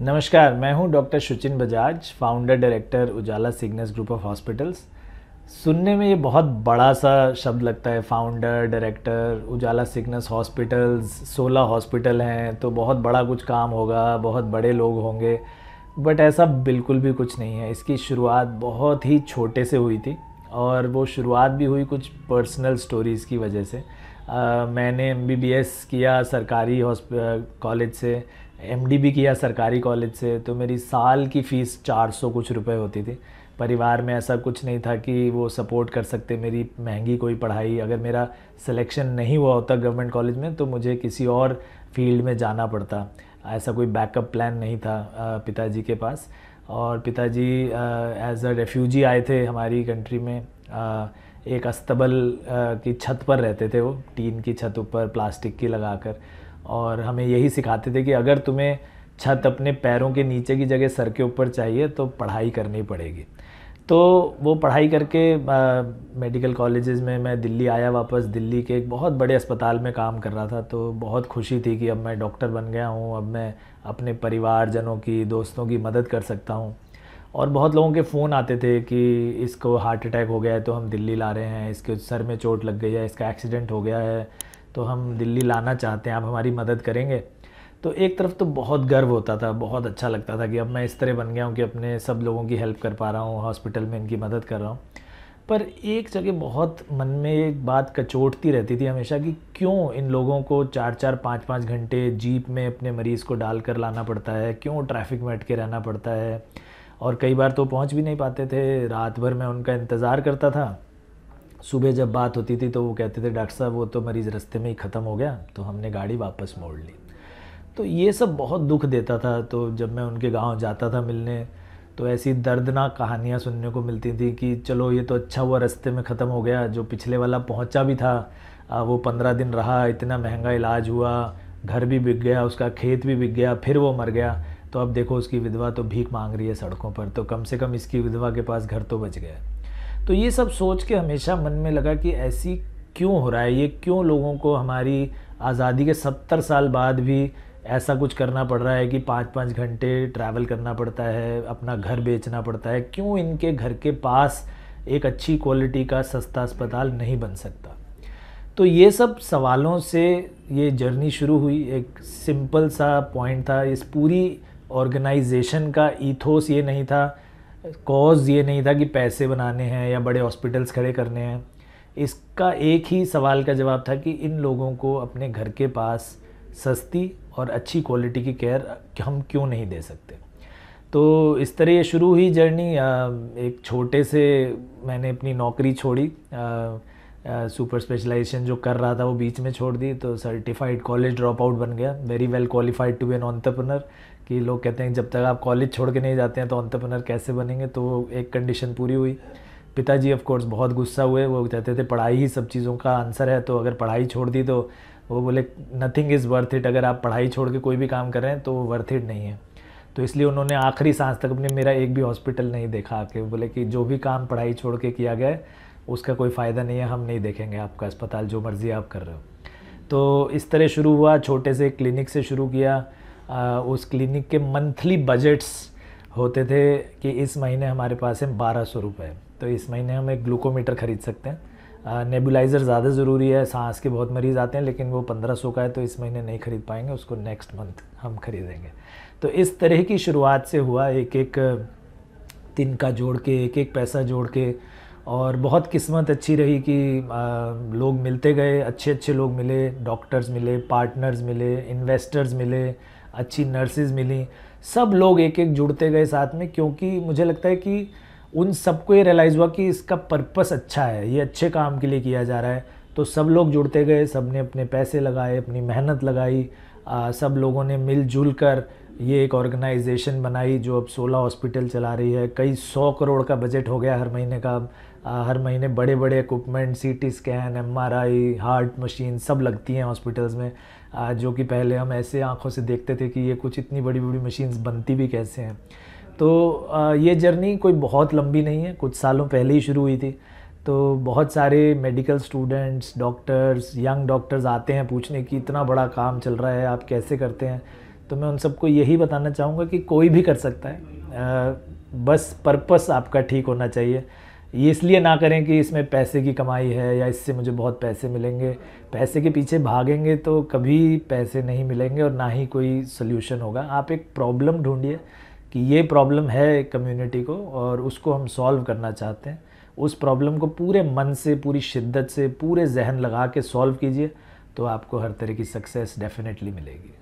नमस्कार मैं हूं doctor Suchin Bajaj founder director Ujala Cygnus group of hospitals सुनने में ये बहुत बड़ा सा शब्द लगता है founder director Ujala Cygnus hospitals सोलह हॉस्पिटल हैं तो बहुत बड़ा कुछ काम होगा बहुत बड़े लोग होंगे बट ऐसा बिल्कुल भी कुछ नहीं है इसकी शुरुआत बहुत ही छोटे से हुई थी और वो शुरुआत भी हुई कुछ पर्सनल स्टोरीज़ की वजह से आ, मैंने एम किया सरकारी कॉलेज से एम भी किया सरकारी कॉलेज से तो मेरी साल की फ़ीस चार सौ कुछ रुपए होती थी परिवार में ऐसा कुछ नहीं था कि वो सपोर्ट कर सकते मेरी महंगी कोई पढ़ाई अगर मेरा सिलेक्शन नहीं हुआ होता गवर्नमेंट कॉलेज में तो मुझे किसी और फील्ड में जाना पड़ता ऐसा कोई बैकअप प्लान नहीं था पिताजी के पास और पिताजी एज अ रेफ्यूजी आए थे हमारी कंट्री में आ, एक अस्तबल आ, की छत पर रहते थे वो टीन की छत ऊपर प्लास्टिक की लगाकर और हमें यही सिखाते थे कि अगर तुम्हें छत अपने पैरों के नीचे की जगह सर के ऊपर चाहिए तो पढ़ाई करनी पड़ेगी तो वो पढ़ाई करके आ, मेडिकल कॉलेजेस में मैं दिल्ली आया वापस दिल्ली के एक बहुत बड़े अस्पताल में काम कर रहा था तो बहुत खुशी थी कि अब मैं डॉक्टर बन गया हूँ अब मैं अपने परिवारजनों की दोस्तों की मदद कर सकता हूँ और बहुत लोगों के फ़ोन आते थे कि इसको हार्ट अटैक हो गया है तो हम दिल्ली ला रहे हैं इसके सर में चोट लग गई है इसका एक्सीडेंट हो गया है तो हम दिल्ली लाना चाहते हैं आप हमारी मदद करेंगे तो एक तरफ तो बहुत गर्व होता था बहुत अच्छा लगता था कि अब मैं इस तरह बन गया हूँ कि अपने सब लोगों की हेल्प कर पा रहा हूँ हॉस्पिटल में इनकी मदद कर रहा हूँ पर एक जगह बहुत मन में एक बात कचोटती रहती थी हमेशा कि क्यों इन लोगों को चार चार पाँच पाँच घंटे जीप में अपने मरीज़ को डाल कर लाना पड़ता है क्यों ट्रैफिक में अटके रहना पड़ता है और कई बार तो पहुंच भी नहीं पाते थे रात भर मैं उनका इंतज़ार करता था सुबह जब बात होती थी तो वो कहते थे डॉक्टर साहब वो तो मरीज़ रास्ते में ही ख़त्म हो गया तो हमने गाड़ी वापस मोड़ ली तो ये सब बहुत दुख देता था तो जब मैं उनके गांव जाता था मिलने तो ऐसी दर्दनाक कहानियाँ सुनने को मिलती थी कि चलो ये तो अच्छा हुआ रास्ते में ख़त्म हो गया जो पिछले वाला पहुँचा भी था वो पंद्रह दिन रहा इतना महंगा इलाज हुआ घर भी बिक गया उसका खेत भी बिक गया फिर वो मर गया तो अब देखो उसकी विधवा तो भीख मांग रही है सड़कों पर तो कम से कम इसकी विधवा के पास घर तो बच गया तो ये सब सोच के हमेशा मन में लगा कि ऐसी क्यों हो रहा है ये क्यों लोगों को हमारी आज़ादी के सत्तर साल बाद भी ऐसा कुछ करना पड़ रहा है कि पाँच पाँच घंटे ट्रैवल करना पड़ता है अपना घर बेचना पड़ता है क्यों इनके घर के पास एक अच्छी क्वालिटी का सस्ता अस्पताल नहीं बन सकता तो ये सब सवालों से ये जर्नी शुरू हुई एक सिंपल सा पॉइंट था इस पूरी ऑर्गेनाइजेशन का ईथोस ये नहीं था कॉज ये नहीं था कि पैसे बनाने हैं या बड़े हॉस्पिटल्स खड़े करने हैं इसका एक ही सवाल का जवाब था कि इन लोगों को अपने घर के पास सस्ती और अच्छी क्वालिटी की केयर हम क्यों नहीं दे सकते तो इस तरह ये शुरू हुई जर्नी एक छोटे से मैंने अपनी नौकरी छोड़ी सुपर स्पेशलाइजेशन जो कर रहा था वो बीच में छोड़ दी तो सर्टिफाइड कॉलेज ड्रॉप आउट बन गया very well qualified to be an entrepreneur कि लोग कहते हैं जब तक आप कॉलेज छोड़ के नहीं जाते हैं तो ऑन्टरप्रनर कैसे बनेंगे तो एक कंडीशन पूरी हुई पिताजी ऑफकोर्स बहुत गुस्सा हुए वो कहते थे पढ़ाई ही सब चीज़ों का आंसर है तो अगर पढ़ाई छोड़ दी तो वो बोले नथिंग इज़ वर्थ इट अगर आप पढ़ाई छोड़ के कोई भी काम कर रहे हैं तो वो वर्थ इट नहीं है तो इसलिए उन्होंने आखिरी सांस तक अपने मेरा एक भी हॉस्पिटल नहीं देखा आके बोले कि जो भी काम पढ़ाई छोड़ के किया गया है उसका कोई फ़ायदा नहीं है हम नहीं देखेंगे आपका अस्पताल जो मर्ज़ी आप कर रहे हो तो इस तरह शुरू हुआ छोटे से क्लिनिक से शुरू किया आ, उस क्लिनिक के मंथली बजट्स होते थे कि इस महीने हमारे पास है बारह सौ रुपये तो इस महीने हम एक ग्लूकोमीटर ख़रीद सकते हैं नेबुलाइज़र ज़्यादा ज़रूरी है सांस के बहुत मरीज़ आते हैं लेकिन वो पंद्रह सौ का है तो इस महीने नहीं ख़रीद पाएंगे उसको नेक्स्ट मंथ हम ख़रीदेंगे तो इस तरह की शुरुआत से हुआ एक एक तिनका जोड़ के एक एक पैसा जोड़ के और बहुत किस्मत अच्छी रही कि लोग मिलते गए अच्छे अच्छे लोग मिले डॉक्टर्स मिले पार्टनर्स मिले इन्वेस्टर्स मिले अच्छी नर्सेज मिली सब लोग एक एक जुड़ते गए साथ में क्योंकि मुझे लगता है कि उन सबको ये रियलाइज़ हुआ कि इसका पर्पस अच्छा है ये अच्छे काम के लिए किया जा रहा है तो सब लोग जुड़ते गए सब ने अपने पैसे लगाए अपनी मेहनत लगाई आ, सब लोगों ने मिलजुल कर ये एक ऑर्गेनाइजेशन बनाई जो अब 16 हॉस्पिटल चला रही है कई सौ करोड़ का बजट हो गया हर महीने का हर महीने बड़े बड़े equipment C T scan M R I heart machine सब लगती हैं हॉस्पिटल्स में जो कि पहले हम ऐसे आँखों से देखते थे कि ये कुछ इतनी बड़ी बड़ी मशीन्स बनती भी कैसे हैं तो ये जर्नी कोई बहुत लंबी नहीं है कुछ सालों पहले ही शुरू हुई थी तो बहुत सारे medical students doctors young doctors आते हैं पूछने कि इतना बड़ा काम चल रहा है आप कैसे करते हैं तो मैं उन सबको यही बताना चाहूँगा कि कोई भी कर सकता है बस पर्पस आपका ठीक होना चाहिए ये इसलिए ना करें कि इसमें पैसे की कमाई है या इससे मुझे बहुत पैसे मिलेंगे पैसे के पीछे भागेंगे तो कभी पैसे नहीं मिलेंगे और ना ही कोई सोल्यूशन होगा आप एक प्रॉब्लम ढूंढिए कि ये प्रॉब्लम है कम्युनिटी को और उसको हम सॉल्व करना चाहते हैं उस प्रॉब्लम को पूरे मन से पूरी शिद्दत से पूरे जहन लगा के सॉल्व कीजिए तो आपको हर तरह की सक्सेस डेफिनेटली मिलेगी